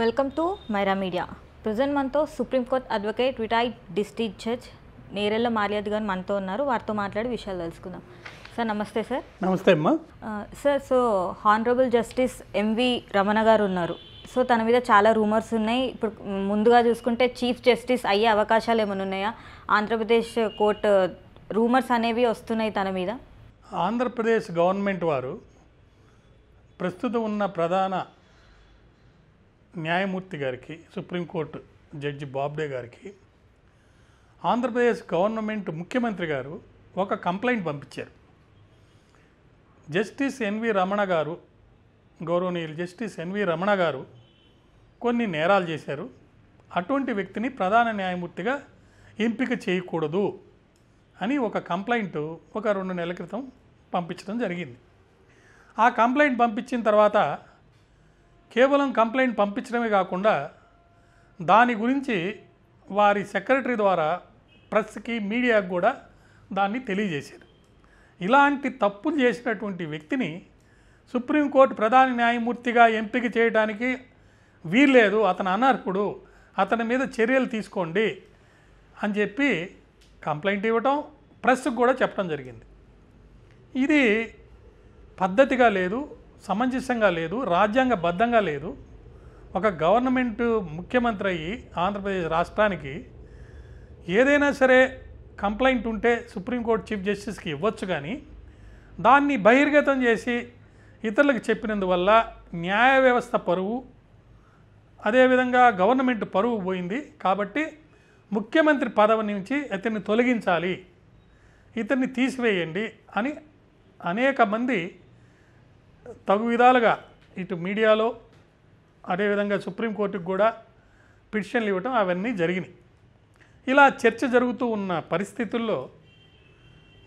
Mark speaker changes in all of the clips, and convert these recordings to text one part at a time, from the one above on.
Speaker 1: welcome to Myra Media present మనతో supreme court advocate retired district judge Nerella Maliyad గారు మనతో ఉన్నారు వారితో మాట్లాడి విషయాలు తెలుసుకుందాం సార్ నమస్తే సార్ నమస్తే అమ్మా sir so honourable justice M V Ramana గారు ఉన్నారు సో తన మీద చాలా రూమర్స్ ఉన్నాయి ఇప్పుడు ముందుగా చూసుకుంటే చీఫ్ జస్టిస్ అయ్యే అవకాశాలు ఏమైనా ఉన్నాయా ఆంధ్రప్రదేశ్ కోర్టు రూమర్స్ అనేవి వస్తున్నాయి తన మీద ఆంధ్రప్రదేశ్ గవర్నమెంట్ వారు ప్రస్తుతం ఉన్న ప్రధాన న్యాయమూర్తి గారికి సుప్రీంకోర్టు జడ్జి బాబ్డే గారికి ఆంధ్రప్రదేశ్ గవర్నమెంట్ ముఖ్యమంత్రి గారు ఒక కంప్లైంట్ పంపించారు జస్టిస్ ఎన్వి రమణ గారు గౌరవనీయులు జస్టిస్ ఎన్వి రమణ గారు కొన్ని నేరాలు చేశారు అటువంటి వ్యక్తిని ప్రధాన న్యాయమూర్తిగా ఎంపిక చేయకూడదు అని ఒక కంప్లైంట్ ఒక రెండు నెలల క్రితం పంపించడం జరిగింది ఆ కంప్లైంట్ పంపించిన తర్వాత కేవలం కంప్లైంట్ పంపించడమే కాకుండా దాని గురించి వారి సెక్రటరీ ద్వారా ప్రెస్కి మీడియాకి కూడా దాన్ని తెలియజేశారు ఇలాంటి తప్పులు చేసినటువంటి వ్యక్తిని సుప్రీంకోర్టు ప్రధాన న్యాయమూర్తిగా ఎంపిక చేయడానికి వీల్లేదు అతను అనర్హుడు అతని మీద చర్యలు తీసుకోండి అని చెప్పి కంప్లైంట్ ఇవ్వటం ప్రెస్కు కూడా చెప్పడం జరిగింది ఇది పద్ధతిగా లేదు సమంజసంగా లేదు రాజ్యాంగబద్ధంగా లేదు ఒక గవర్నమెంట్ ముఖ్యమంత్రి అయ్యి ఆంధ్రప్రదేశ్ రాష్ట్రానికి ఏదైనా సరే కంప్లైంట్ ఉంటే సుప్రీంకోర్టు చీఫ్ జస్టిస్కి ఇవ్వచ్చు కానీ దాన్ని బహిర్గతం చేసి ఇతరులకు చెప్పినందువల్ల న్యాయ వ్యవస్థ పరువు అదేవిధంగా గవర్నమెంట్ పరువు పోయింది కాబట్టి ముఖ్యమంత్రి పదవి నుంచి ఇతన్ని తొలగించాలి ఇతన్ని తీసివేయండి అని అనేక మంది తగు విధాలుగా ఇటు మీడియాలో అదేవిధంగా సుప్రీంకోర్టుకు కూడా పిటిషన్లు ఇవ్వటం అవన్నీ జరిగినాయి ఇలా చర్చ జరుగుతూ ఉన్న పరిస్థితుల్లో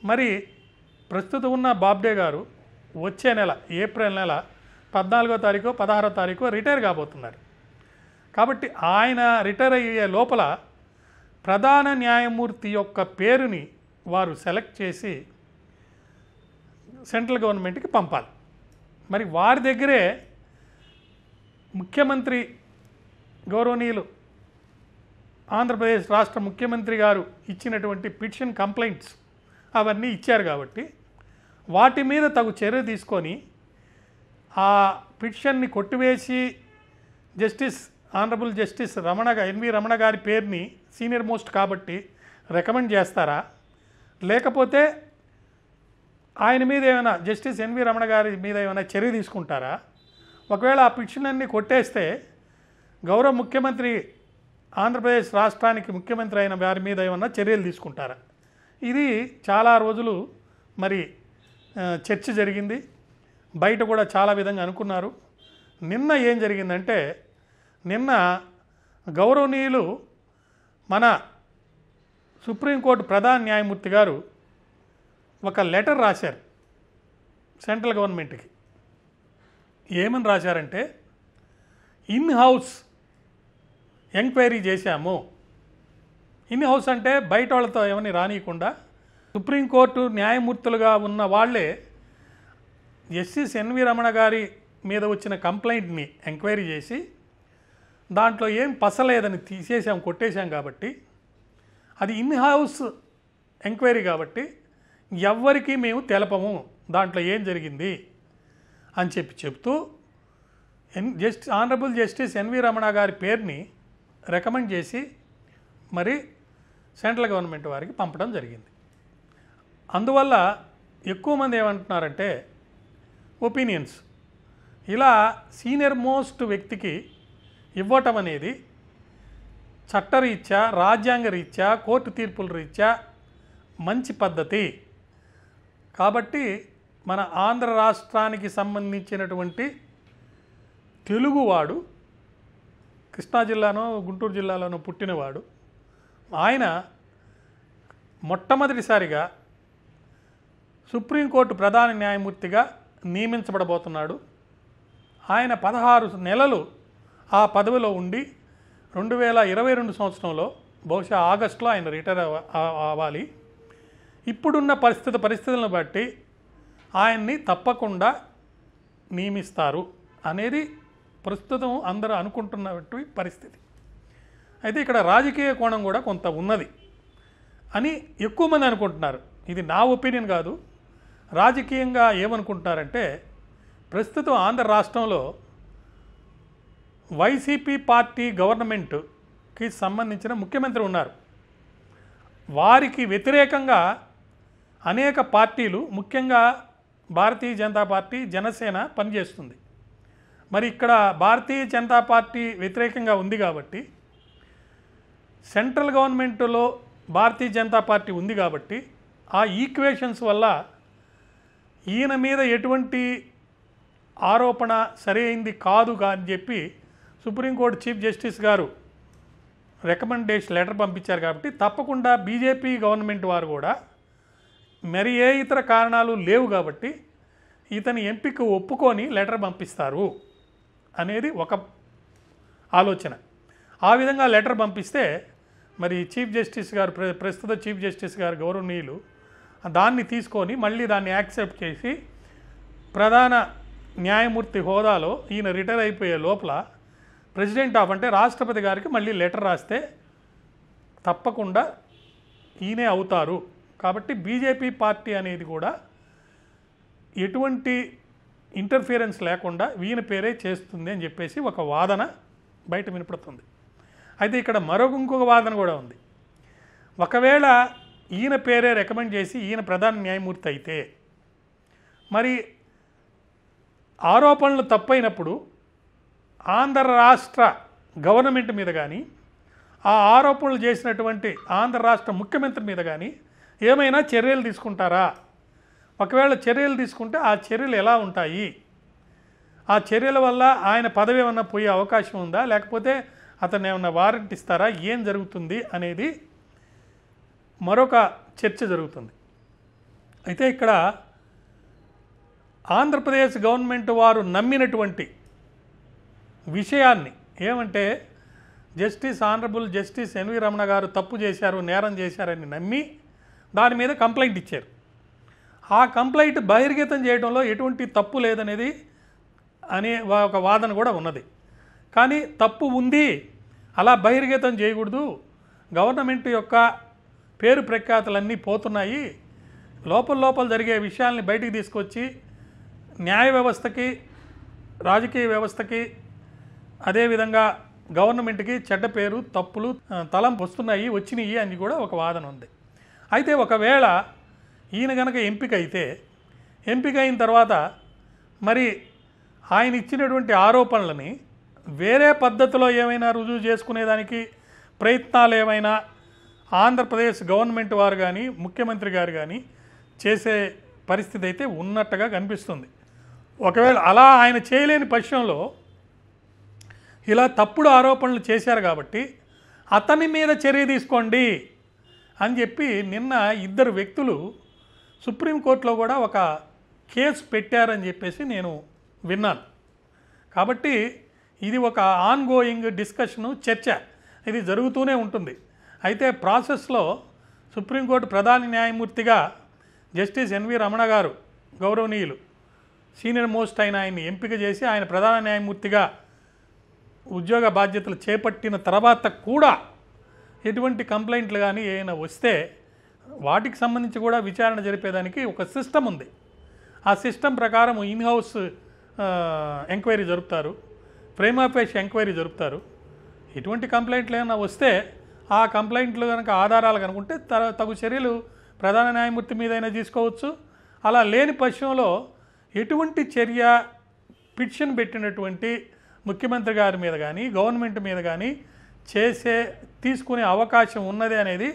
Speaker 1: మరి ప్రస్తుతం ఉన్న బాబ్డే గారు వచ్చే నెల ఏప్రిల్ నెల పద్నాలుగో తారీఖు పదహారో తారీఖు రిటైర్ కాబోతున్నారు కాబట్టి ఆయన రిటైర్ అయ్యే లోపల ప్రధాన న్యాయమూర్తి యొక్క పేరుని వారు సెలెక్ట్ చేసి సెంట్రల్ గవర్నమెంట్కి పంపాలి మరి వారి దగ్గరే ముఖ్యమంత్రి గౌరవనీయులు ఆంధ్రప్రదేశ్ రాష్ట్ర ముఖ్యమంత్రి గారు ఇచ్చినటువంటి పిటిషన్ కంప్లైంట్స్ అవన్నీ ఇచ్చారు కాబట్టి వాటి మీద తగు చర్య తీసుకొని ఆ పిటిషన్ని కొట్టివేసి justice honourable justice Ramana N V Ramana గారి పేరుని సీనియర్ మోస్ట్ కాబట్టి రికమెండ్ చేస్తారా లేకపోతే ఆయన మీద ఏమైనా జస్టిస్ ఎన్వి రమణ గారి మీద ఏమైనా చర్య తీసుకుంటారా ఒకవేళ ఆ పిటిషనన్ని కొట్టేస్తే గౌరవ ముఖ్యమంత్రి ఆంధ్రప్రదేశ్ రాష్ట్రానికి ముఖ్యమంత్రి అయిన వారి మీద ఏమన్నా చర్యలు తీసుకుంటారా ఇది చాలా రోజులు మరి చర్చ జరిగింది బయట కూడా చాలా విధంగా అనుకున్నారు నిన్న ఏం జరిగిందంటే నిన్న గౌరవనీయులు మన సుప్రీంకోర్టు ప్రధాన న్యాయమూర్తి గారు ఒక లెటర్ రాశారు సెంట్రల్ గవర్నమెంట్కి ఏమని రాశారంటే ఇన్ హౌస్ ఎంక్వైరీ చేశాము ఇన్ హౌస్ అంటే బయట వాళ్ళతో ఏమని రానియకుండా సుప్రీంకోర్టు న్యాయమూర్తులుగా ఉన్న వాళ్ళే జస్టిస్ ఎన్వి రమణ గారి మీద వచ్చిన కంప్లైంట్ని ఎంక్వైరీ చేసి దాంట్లో ఏం పసలేదని తీసేసాం కొట్టేశాం కాబట్టి అది ఇన్ హౌస్ ఎంక్వైరీ కాబట్టి ఎవ్వరికీ మేము తెలపము దాంట్లో ఏం జరిగింది అని చెప్పి చెప్తూ N just honourable justice N V Ramana గారి పేరుని రికమెండ్ చేసి మరి సెంట్రల్ గవర్నమెంట్ వారికి పంపడం జరిగింది అందువల్ల ఎక్కువ మంది ఏమంటున్నారంటే ఒపీనియన్స్ ఇలా సీనియర్ మోస్ట్ వ్యక్తికి ఇవ్వటం అనేది చట్టరీత్యా రాజ్యాంగ రీత్యా కోర్టు తీర్పుల రీత్యా మంచి పద్ధతి కాబట్టి మన ఆంధ్ర రాష్ట్రానికి సంబంధించినటువంటి తెలుగువాడు కృష్ణా జిల్లానో గుంటూరు జిల్లాలోనో పుట్టినవాడు ఆయన మొట్టమొదటిసారిగా సుప్రీంకోర్టు ప్రధాన న్యాయమూర్తిగా నియమించబడబోతున్నాడు ఆయన పదహారు నెలలు ఆ పదవిలో ఉండి రెండు వేల ఇరవై రెండు సంవత్సరంలో బహుశా ఆగస్టులో ఆయన రిటైర్ అవ్వాలి ఇప్పుడున్న పరిస్థితి పరిస్థితులను బట్టి ఆయన్ని తప్పకుండా నియమిస్తారు అనేది ప్రస్తుతం అందరూ అనుకుంటున్న పరిస్థితి అయితే ఇక్కడ రాజకీయ కోణం కూడా కొంత ఉన్నది అని ఎక్కువ మంది అనుకుంటున్నారు ఇది నా ఒపీనియన్ కాదు రాజకీయంగా ఏమనుకుంటున్నారంటే ప్రస్తుతం ఆంధ్ర రాష్ట్రంలో వైసీపీ పార్టీ గవర్నమెంట్కి సంబంధించిన ముఖ్యమంత్రి ఉన్నారు వారికి వ్యతిరేకంగా అనేక పార్టీలు ముఖ్యంగా భారతీయ జనతా పార్టీ జనసేన పనిచేస్తుంది మరి ఇక్కడ భారతీయ జనతా పార్టీ వ్యతిరేకంగా ఉంది కాబట్టి సెంట్రల్ గవర్నమెంట్లో భారతీయ జనతా పార్టీ ఉంది కాబట్టి ఆ ఈక్వేషన్స్ వల్ల ఈయన మీద ఎటువంటి ఆరోపణ సరైంది కాదు అని చెప్పి సుప్రీంకోర్టు చీఫ్ జస్టిస్ గారు రికమెండేషన్ లెటర్ పంపించారు కాబట్టి తప్పకుండా బీజేపీ గవర్నమెంట్ వారు కూడా మరి ఏ ఇతర కారణాలు లేవు కాబట్టి ఇతని ఎంపిక ఒప్పుకొని లెటర్ పంపిస్తారు అనేది ఒక ఆలోచన ఆ విధంగా లెటర్ పంపిస్తే మరి చీఫ్ జస్టిస్ గారు ప్ర ప్రస్తుత చీఫ్ జస్టిస్ గారు గౌరవనీయులు దాన్ని తీసుకొని మళ్ళీ దాన్ని యాక్సెప్ట్ చేసి ప్రధాన న్యాయమూర్తి హోదాలో ఈయన రిటైర్ అయిపోయే లోపల ప్రెసిడెంట్ ఆఫ్ అంటే రాష్ట్రపతి గారికి మళ్ళీ లెటర్ రాస్తే తప్పకుండా ఈయనే అవుతారు కాబట్టి బీజేపీ పార్టీ అనేది కూడా ఎటువంటి ఇంటర్ఫియరెన్స్ లేకుండా ఈయన పేరే చేస్తుంది అని చెప్పేసి ఒక వాదన బయట వినపడుతుంది అయితే ఇక్కడ మరొక ఇంకొక వాదన కూడా ఉంది ఒకవేళ ఈయన పేరే రికమెండ్ చేసి ఈయన ప్రధాన న్యాయమూర్తి అయితే మరి ఆరోపణలు తప్పైనప్పుడు ఆంధ్ర రాష్ట్ర గవర్నమెంట్ మీద కానీ ఆ ఆరోపణలు చేసినటువంటి ఆంధ్ర రాష్ట్ర ముఖ్యమంత్రి మీద కానీ ఏమైనా చర్యలు తీసుకుంటారా ఒకవేళ చర్యలు తీసుకుంటే ఆ చర్యలు ఎలా ఉంటాయి ఆ చర్యల వల్ల ఆయన పదవి ఏమన్నా పోయే అవకాశం ఉందా లేకపోతే అతను ఏమన్నా వారెంట్ ఇస్తారా ఏం జరుగుతుంది అనేది మరొక చర్చ జరుగుతుంది అయితే ఇక్కడ ఆంధ్రప్రదేశ్ గవర్నమెంట్ వారు నమ్మినటువంటి విషయాన్ని ఏమంటే justice honourable justice N V Ramana గారు తప్పు చేశారు నేరం చేశారని నమ్మి దాని మీద కంప్లైంట్ ఇచ్చారు ఆ కంప్లైంట్ బహిర్గతం చేయడంలో ఎటువంటి తప్పు లేదనేది అనే ఒక వాదన కూడా ఉన్నది కానీ తప్పు ఉంది అలా బహిర్గతం చేయకూడదు గవర్నమెంట్ యొక్క పేరు ప్రఖ్యాతలన్నీ పోతున్నాయి లోపల లోపల జరిగే విషయాల్ని బయటికి తీసుకొచ్చి న్యాయ వ్యవస్థకి రాజకీయ వ్యవస్థకి అదేవిధంగా గవర్నమెంట్కి చెడ్డ పేరు తప్పులు తలం వస్తున్నాయి వచ్చినాయి అని కూడా ఒక వాదన ఉంది అయితే ఒకవేళ ఈయన గనక ఎంపిక అయితే ఎంపిక అయిన తర్వాత మరి ఆయన ఇచ్చినటువంటి ఆరోపణలని వేరే పద్ధతిలో ఏమైనా రుజువు చేసుకునేదానికి ప్రయత్నాలు ఏమైనా ఆంధ్రప్రదేశ్ గవర్నమెంట్ వారు కానీ ముఖ్యమంత్రి గారు కానీ చేసే పరిస్థితి అయితే ఉన్నట్టుగా కనిపిస్తుంది ఒకవేళ అలా ఆయన చేయలేని పక్షంలో ఇలా తప్పుడు ఆరోపణలు చేశారు కాబట్టి అతని మీద చర్య తీసుకోండి అని చెప్పి నిన్న ఇద్దరు వ్యక్తులు సుప్రీంకోర్టులో కూడా ఒక కేసు పెట్టారని చెప్పేసి నేను విన్నాను కాబట్టి ఇది ఒక ఆన్గోయింగ్ డిస్కషను చర్చ ఇది జరుగుతూనే ఉంటుంది అయితే ప్రాసెస్లో సుప్రీంకోర్టు ప్రధాన న్యాయమూర్తిగా జస్టిస్ ఎన్వి రమణ గారు గౌరవనీయులు సీనియర్ మోస్ట్ అయిన ఆయన్ని ఎంపిక చేసి ఆయన ప్రధాన న్యాయమూర్తిగా ఉద్యోగ బాధ్యతలు చేపట్టిన తర్వాత కూడా ఎటువంటి కంప్లైంట్లు కానీ ఏమైనా వస్తే వాటికి సంబంధించి కూడా విచారణ జరిపేదానికి ఒక సిస్టమ్ ఉంది ఆ సిస్టమ్ ప్రకారం ఇన్ హౌస్ ఎంక్వైరీ జరుపుతారు ప్రేమాపేష్ ఎంక్వైరీ జరుపుతారు ఎటువంటి కంప్లైంట్లు ఏమైనా వస్తే ఆ కంప్లైంట్లు కనుక ఆధారాలు కనుకుంటే తగు చర్యలు ప్రధాన న్యాయమూర్తి మీదైనా తీసుకోవచ్చు అలా లేని పక్షంలో ఎటువంటి చర్య పిటిషన్ పెట్టినటువంటి ముఖ్యమంత్రి గారి మీద కానీ గవర్నమెంట్ మీద కానీ చేసే తీసుకునే అవకాశం ఉన్నది అనేది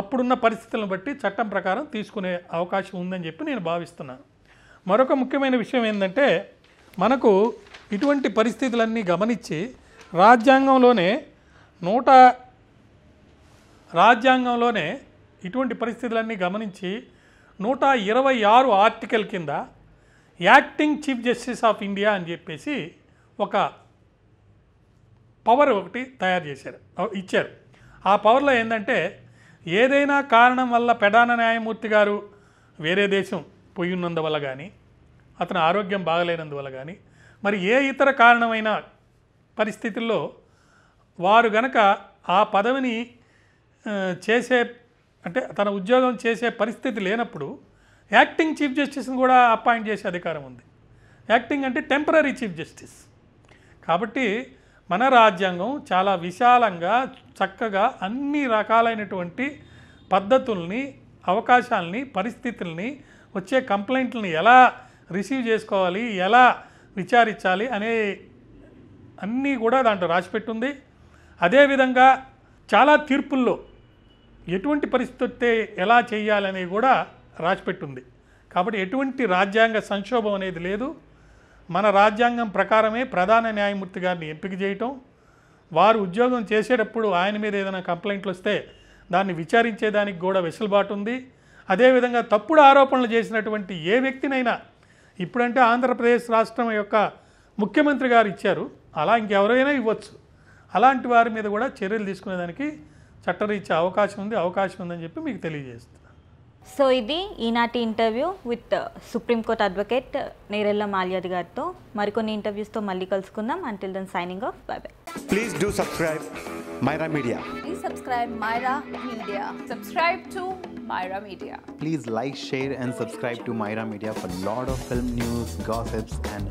Speaker 1: అప్పుడున్న పరిస్థితులను బట్టి చట్టం ప్రకారం తీసుకునే అవకాశం ఉందని చెప్పి నేను భావిస్తున్నాను మరొక ముఖ్యమైన విషయం ఏంటంటే మనకు ఇటువంటి పరిస్థితులన్నీ గమనించి రాజ్యాంగంలోనే నూట రాజ్యాంగంలోనే ఇటువంటి పరిస్థితులన్నీ గమనించి నూట ఇరవై ఆరు ఆర్టికల్ కింద acting chief justice of India అని చెప్పేసి ఒక పవర్ ఒకటి తయారు చేశారు ఇచ్చారు ఆ పవర్లో ఏంటంటే ఏదైనా కారణం వల్ల ప్రధాన న్యాయమూర్తి గారు వేరే దేశం పోయి ఉన్నందువల్ల కానీ అతని ఆరోగ్యం బాగలేనందువల్ల కానీ మరి ఏ ఇతర కారణమైన పరిస్థితుల్లో వారు గనక ఆ పదవిని చేసే అంటే తన ఉద్యోగం చేసే పరిస్థితి లేనప్పుడు యాక్టింగ్ చీఫ్ జస్టిస్ని కూడా అపాయింట్ చేసే అధికారం ఉంది యాక్టింగ్ అంటే టెంపరీ చీఫ్ జస్టిస్ కాబట్టి మన రాజ్యాంగం చాలా విశాలంగా చక్కగా అన్ని రకాలైనటువంటి పద్ధతుల్ని అవకాశాలని పరిస్థితుల్ని వచ్చే కంప్లైంట్లని ఎలా రిసీవ్ చేసుకోవాలి ఎలా విచారించాలి అనే అన్నీ కూడా దాంట్లో రాసిపెట్టుంది అదేవిధంగా చాలా తీర్పుల్లో ఎటువంటి పరిస్థితి ఎలా చేయాలనేది కూడా రాసిపెట్టుంది కాబట్టి ఎటువంటి రాజ్యాంగ సంక్షోభం అనేది లేదు మన రాజ్యాంగం ప్రకారమే ప్రధాన న్యాయమూర్తి గారిని ఎంపిక చేయటం వారు ఉద్యోగం చేసేటప్పుడు ఆయన మీద ఏదైనా కంప్లైంట్లు వస్తే దాన్ని విచారించేదానికి కూడా వెసులుబాటు ఉంది అదేవిధంగా తప్పుడు ఆరోపణలు చేసినటువంటి ఏ వ్యక్తినైనా ఇప్పుడంటే ఆంధ్రప్రదేశ్ రాష్ట్రం యొక్క ముఖ్యమంత్రి గారు ఇచ్చారు అలా ఇంకెవరైనా ఇవ్వచ్చు అలాంటి వారి మీద కూడా చర్యలు తీసుకునేదానికి చట్టరీత్యా అవకాశం ఉంది అవకాశం ఉందని చెప్పి మీకు తెలియజేస్తుంది సో ఇది ఈనాటి interview with supreme court advocate Nerella Malyad గారితో మరికొన్ని ఇంటర్వ్యూస్తో మళ్ళీ కలుసుకుందాం until then signing off bye bye please do subscribe Myra Media please subscribe Myra Media subscribe to Myra Media please like share and subscribe to Myra Media for a of film news gossips and